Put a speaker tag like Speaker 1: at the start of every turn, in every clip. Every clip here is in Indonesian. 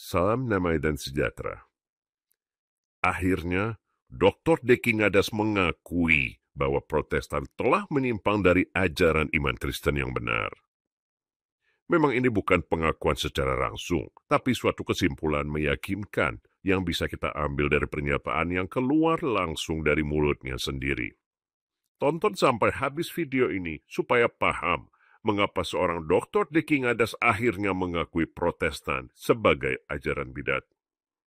Speaker 1: Salam nama dan sejahtera. Akhirnya, Dr. Dekingadas mengakui bahwa protestan telah menyimpang dari ajaran iman Kristen yang benar. Memang ini bukan pengakuan secara langsung, tapi suatu kesimpulan meyakinkan yang bisa kita ambil dari pernyataan yang keluar langsung dari mulutnya sendiri. Tonton sampai habis video ini supaya paham mengapa seorang doktor di Adas akhirnya mengakui protestan sebagai ajaran bidat.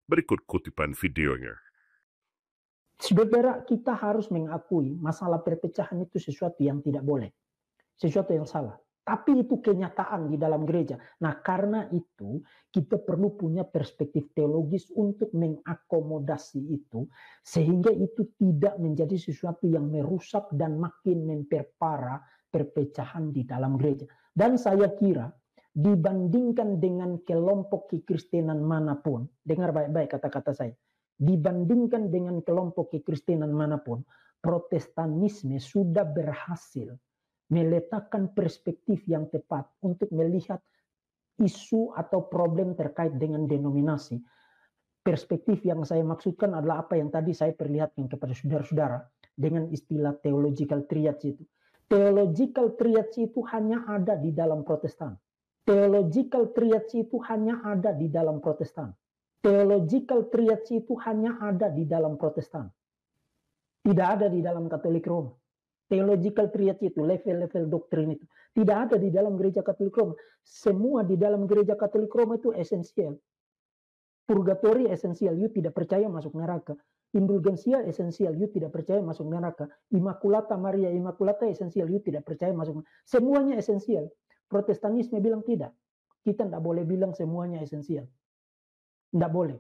Speaker 1: Berikut kutipan videonya.
Speaker 2: Saudara, kita harus mengakui masalah perpecahan itu sesuatu yang tidak boleh. Sesuatu yang salah. Tapi itu kenyataan di dalam gereja. Nah karena itu kita perlu punya perspektif teologis untuk mengakomodasi itu. Sehingga itu tidak menjadi sesuatu yang merusak dan makin memperparah perpecahan di dalam gereja. Dan saya kira dibandingkan dengan kelompok kekristenan manapun, dengar baik-baik kata-kata saya, dibandingkan dengan kelompok kekristenan manapun, protestanisme sudah berhasil meletakkan perspektif yang tepat untuk melihat isu atau problem terkait dengan denominasi. Perspektif yang saya maksudkan adalah apa yang tadi saya perlihatkan kepada saudara-saudara dengan istilah theological triad itu. Theological triads itu hanya ada di dalam Protestan. Theological triads itu hanya ada di dalam Protestan. Theological triads itu hanya ada di dalam Protestan. Tidak ada di dalam Katolik Roma. Theological triads itu level-level doktrin itu tidak ada di dalam gereja Katolik Roma. Semua di dalam gereja Katolik Roma itu esensial. Purgatori esensial, you tidak percaya masuk neraka. Indulgensia esensial, you tidak percaya masuk neraka. Immaculata Maria, Immaculata esensial, you tidak percaya masuk neraka. Semuanya esensial. Protestanisme bilang tidak. Kita tidak boleh bilang semuanya esensial. Tidak boleh.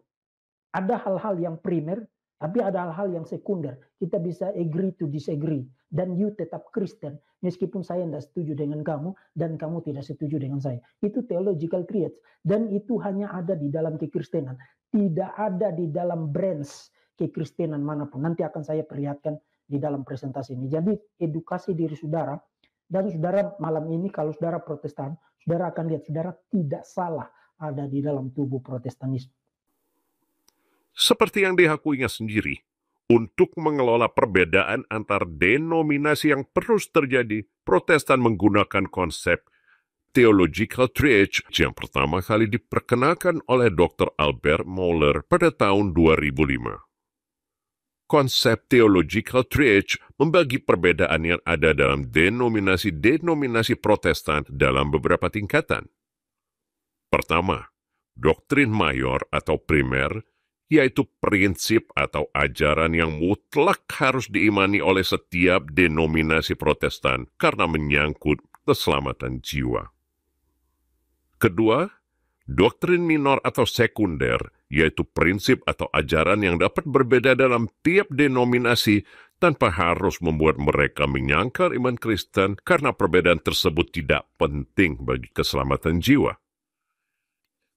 Speaker 2: Ada hal-hal yang primer, tapi ada hal-hal yang sekunder. Kita bisa agree to disagree. Dan you tetap Kristen. Meskipun saya tidak setuju dengan kamu. Dan kamu tidak setuju dengan saya. Itu theological creeds. Dan itu hanya ada di dalam kekristenan. Tidak ada di dalam brands kekristenan manapun. Nanti akan saya perlihatkan di dalam presentasi ini. Jadi edukasi diri saudara dan saudara malam ini kalau saudara protestan, saudara akan lihat saudara tidak salah ada di dalam tubuh protestanisme.
Speaker 1: Seperti yang diakuinya sendiri, untuk mengelola perbedaan antar denominasi yang terus terjadi, protestan menggunakan konsep Theological Triage yang pertama kali diperkenalkan oleh Dr. Albert Moller pada tahun 2005 konsep theological church membagi perbedaan yang ada dalam denominasi-denominasi protestan dalam beberapa tingkatan. Pertama, doktrin mayor atau primer, yaitu prinsip atau ajaran yang mutlak harus diimani oleh setiap denominasi protestan karena menyangkut keselamatan jiwa. Kedua, Doktrin minor atau sekunder, yaitu prinsip atau ajaran yang dapat berbeda dalam tiap denominasi tanpa harus membuat mereka menyangkal iman Kristen karena perbedaan tersebut tidak penting bagi keselamatan jiwa.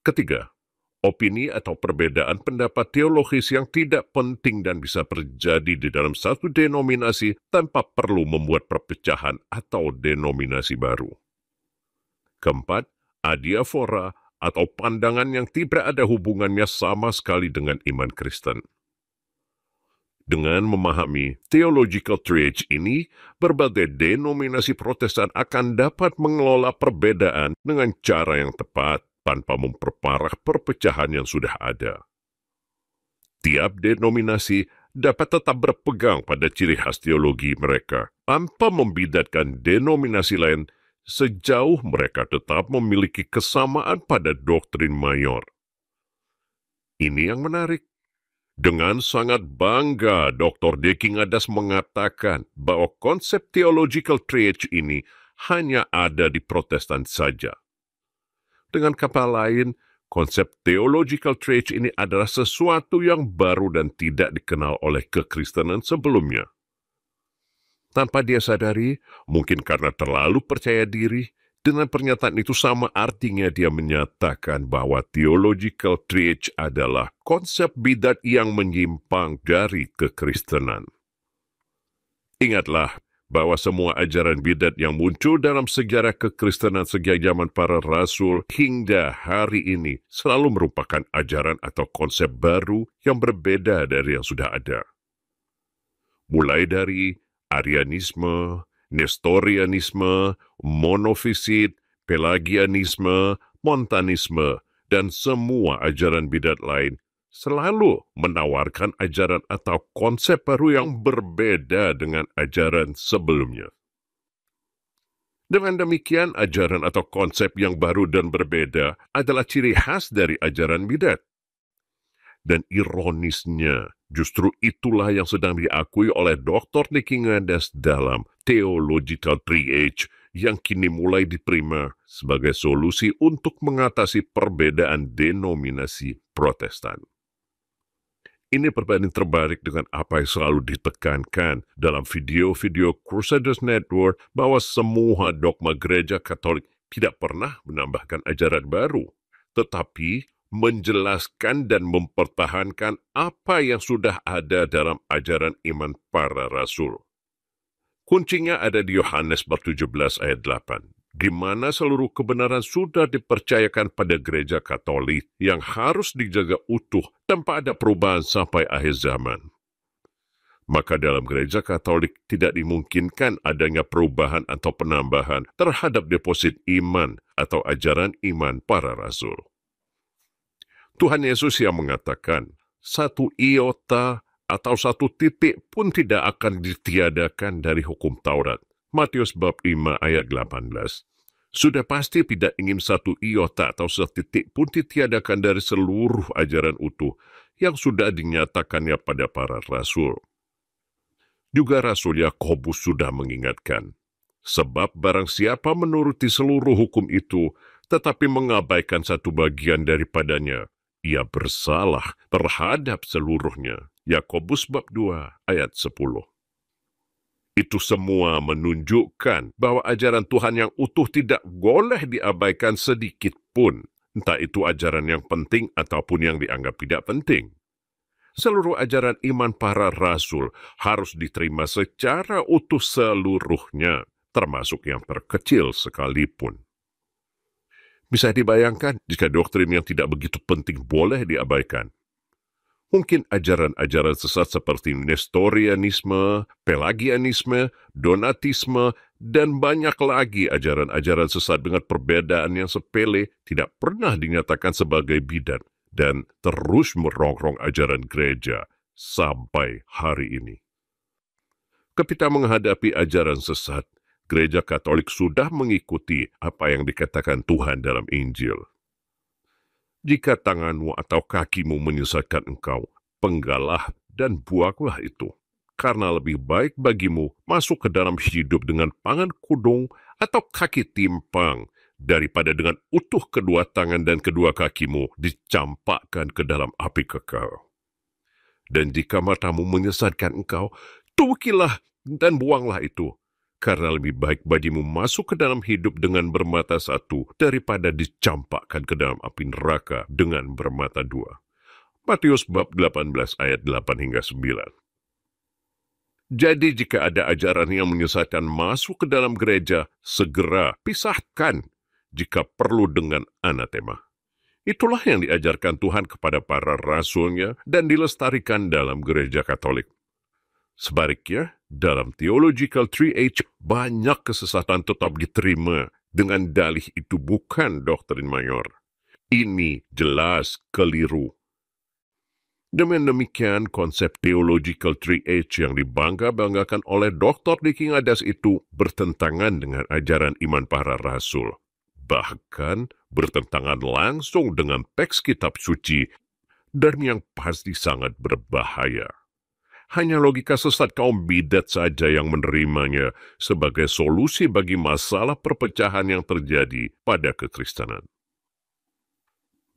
Speaker 1: Ketiga, opini atau perbedaan pendapat teologis yang tidak penting dan bisa terjadi di dalam satu denominasi tanpa perlu membuat perpecahan atau denominasi baru. Keempat, adiafora atau pandangan yang tidak ada hubungannya sama sekali dengan iman Kristen. Dengan memahami theological triage ini, berbagai denominasi protestan akan dapat mengelola perbedaan dengan cara yang tepat tanpa memperparah perpecahan yang sudah ada. Tiap denominasi dapat tetap berpegang pada ciri khas teologi mereka tanpa membidatkan denominasi lain sejauh mereka tetap memiliki kesamaan pada doktrin mayor. Ini yang menarik. Dengan sangat bangga, Dr. Dekingadas mengatakan bahwa konsep theological triage ini hanya ada di protestan saja. Dengan kata lain, konsep theological triage ini adalah sesuatu yang baru dan tidak dikenal oleh kekristenan sebelumnya. Tanpa dia sadari, mungkin karena terlalu percaya diri, dengan pernyataan itu sama artinya dia menyatakan bahwa theological triage adalah konsep bidat yang menyimpang dari kekristenan. Ingatlah bahwa semua ajaran bidat yang muncul dalam sejarah kekristenan sejak zaman para rasul hingga hari ini selalu merupakan ajaran atau konsep baru yang berbeda dari yang sudah ada. Mulai dari Arianisme, Nestorianisme, monofisit, pelagianisme, montanisme, dan semua ajaran bidat lain selalu menawarkan ajaran atau konsep baru yang berbeda dengan ajaran sebelumnya. Dengan demikian, ajaran atau konsep yang baru dan berbeda adalah ciri khas dari ajaran bidat. Dan ironisnya, Justru itulah yang sedang diakui oleh Dr. Nicky Ngandes dalam Theological Triage yang kini mulai diterima sebagai solusi untuk mengatasi perbedaan denominasi protestan. Ini perbedaan terbalik dengan apa yang selalu ditekankan dalam video-video Crusaders Network bahwa semua dogma gereja Katolik tidak pernah menambahkan ajaran baru, tetapi menjelaskan dan mempertahankan apa yang sudah ada dalam ajaran iman para rasul. Kuncinya ada di Yohanes 17 ayat 8, di mana seluruh kebenaran sudah dipercayakan pada gereja Katolik yang harus dijaga utuh tanpa ada perubahan sampai akhir zaman. Maka dalam gereja Katolik tidak dimungkinkan adanya perubahan atau penambahan terhadap deposit iman atau ajaran iman para rasul. Tuhan Yesus yang mengatakan, satu iota atau satu titik pun tidak akan ditiadakan dari hukum Taurat. Matius bab 5 ayat 18. Sudah pasti tidak ingin satu iota atau satu titik pun ditiadakan dari seluruh ajaran utuh yang sudah dinyatakannya pada para rasul. Juga Rasul Yakobus sudah mengingatkan, sebab barang siapa menuruti seluruh hukum itu, tetapi mengabaikan satu bagian daripadanya, ia bersalah terhadap seluruhnya. Yakobus bab 2 ayat 10. Itu semua menunjukkan bahwa ajaran Tuhan yang utuh tidak boleh diabaikan sedikit pun, entah itu ajaran yang penting ataupun yang dianggap tidak penting. Seluruh ajaran iman para rasul harus diterima secara utuh seluruhnya, termasuk yang terkecil sekalipun. Bisa dibayangkan jika doktrin yang tidak begitu penting boleh diabaikan. Mungkin ajaran-ajaran sesat seperti Nestorianisme, Pelagianisme, Donatisme, dan banyak lagi ajaran-ajaran sesat dengan perbedaan yang sepele tidak pernah dinyatakan sebagai bidan dan terus merongrong ajaran gereja sampai hari ini. Ketika menghadapi ajaran sesat, gereja Katolik sudah mengikuti apa yang dikatakan Tuhan dalam Injil. Jika tanganmu atau kakimu menyesatkan engkau, penggalah dan buanglah itu. Karena lebih baik bagimu masuk ke dalam hidup dengan pangan kudung atau kaki timpang, daripada dengan utuh kedua tangan dan kedua kakimu dicampakkan ke dalam api kekal. Dan jika matamu menyesatkan engkau, tukilah dan buanglah itu, karena lebih baik bagimu masuk ke dalam hidup dengan bermata satu daripada dicampakkan ke dalam api neraka dengan bermata dua. Matius bab 18 ayat 8 hingga 9. Jadi jika ada ajaran yang menyesatkan masuk ke dalam gereja, segera pisahkan jika perlu dengan anatema. Itulah yang diajarkan Tuhan kepada para rasulnya dan dilestarikan dalam gereja katolik. Sebaliknya, dalam Theological 3H, banyak kesesatan tetap diterima dengan dalih itu bukan doktrin mayor. Ini jelas keliru. Dengan demikian, konsep Theological 3H yang dibangga-banggakan oleh Dr. Dicking Adas itu bertentangan dengan ajaran iman para rasul. Bahkan bertentangan langsung dengan teks kitab suci dan yang pasti sangat berbahaya hanya logika sesat kaum bidat saja yang menerimanya sebagai solusi bagi masalah perpecahan yang terjadi pada kekristenan.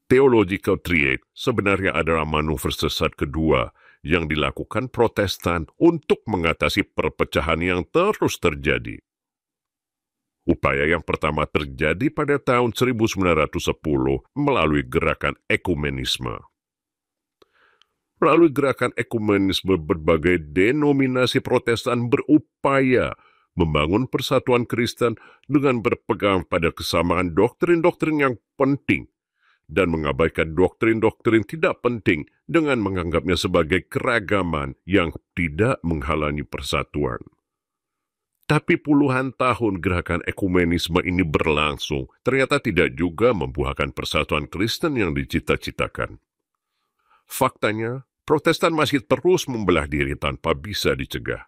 Speaker 1: Theological triad sebenarnya adalah manuver sesat kedua yang dilakukan protestan untuk mengatasi perpecahan yang terus terjadi. Upaya yang pertama terjadi pada tahun 1910 melalui gerakan ekumenisme. Melalui gerakan ekumenisme berbagai denominasi protestan berupaya membangun persatuan Kristen dengan berpegang pada kesamaan doktrin-doktrin yang penting dan mengabaikan doktrin-doktrin tidak penting dengan menganggapnya sebagai keragaman yang tidak menghalangi persatuan. Tapi puluhan tahun gerakan ekumenisme ini berlangsung ternyata tidak juga membuahkan persatuan Kristen yang dicita-citakan. Faktanya, Protestan masih terus membelah diri tanpa bisa dicegah.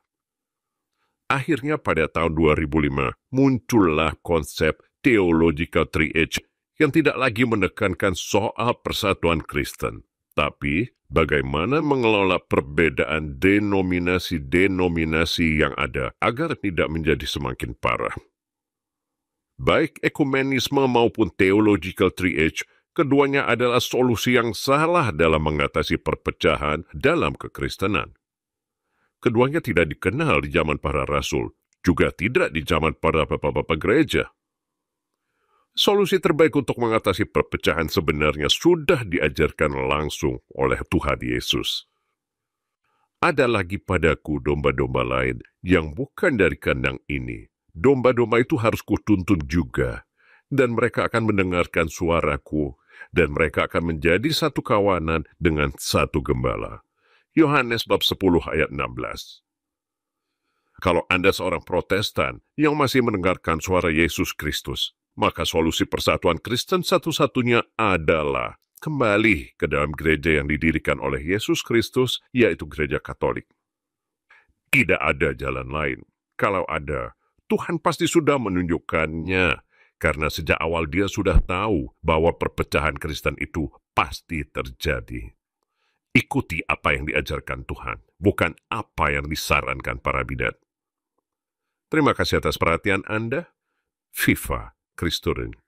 Speaker 1: Akhirnya pada tahun 2005 muncullah konsep Theological 3H yang tidak lagi menekankan soal persatuan Kristen, tapi bagaimana mengelola perbedaan denominasi-denominasi yang ada agar tidak menjadi semakin parah. Baik ekumenisme maupun Theological 3H keduanya adalah solusi yang salah dalam mengatasi perpecahan dalam kekristenan. Keduanya tidak dikenal di zaman para rasul, juga tidak di zaman para bapak-bapak gereja. Solusi terbaik untuk mengatasi perpecahan sebenarnya sudah diajarkan langsung oleh Tuhan Yesus. Ada lagi padaku domba-domba lain yang bukan dari kandang ini. Domba-domba itu harus kutuntun juga, dan mereka akan mendengarkan suaraku, dan mereka akan menjadi satu kawanan dengan satu gembala. Yohanes bab 10 ayat 16. Kalau Anda seorang protestan yang masih mendengarkan suara Yesus Kristus, maka solusi persatuan Kristen satu-satunya adalah kembali ke dalam gereja yang didirikan oleh Yesus Kristus, yaitu gereja Katolik. Tidak ada jalan lain. Kalau ada, Tuhan pasti sudah menunjukkannya karena sejak awal dia sudah tahu bahwa perpecahan Kristen itu pasti terjadi. Ikuti apa yang diajarkan Tuhan, bukan apa yang disarankan para bidat. Terima kasih atas perhatian Anda. FIFA Kristurin.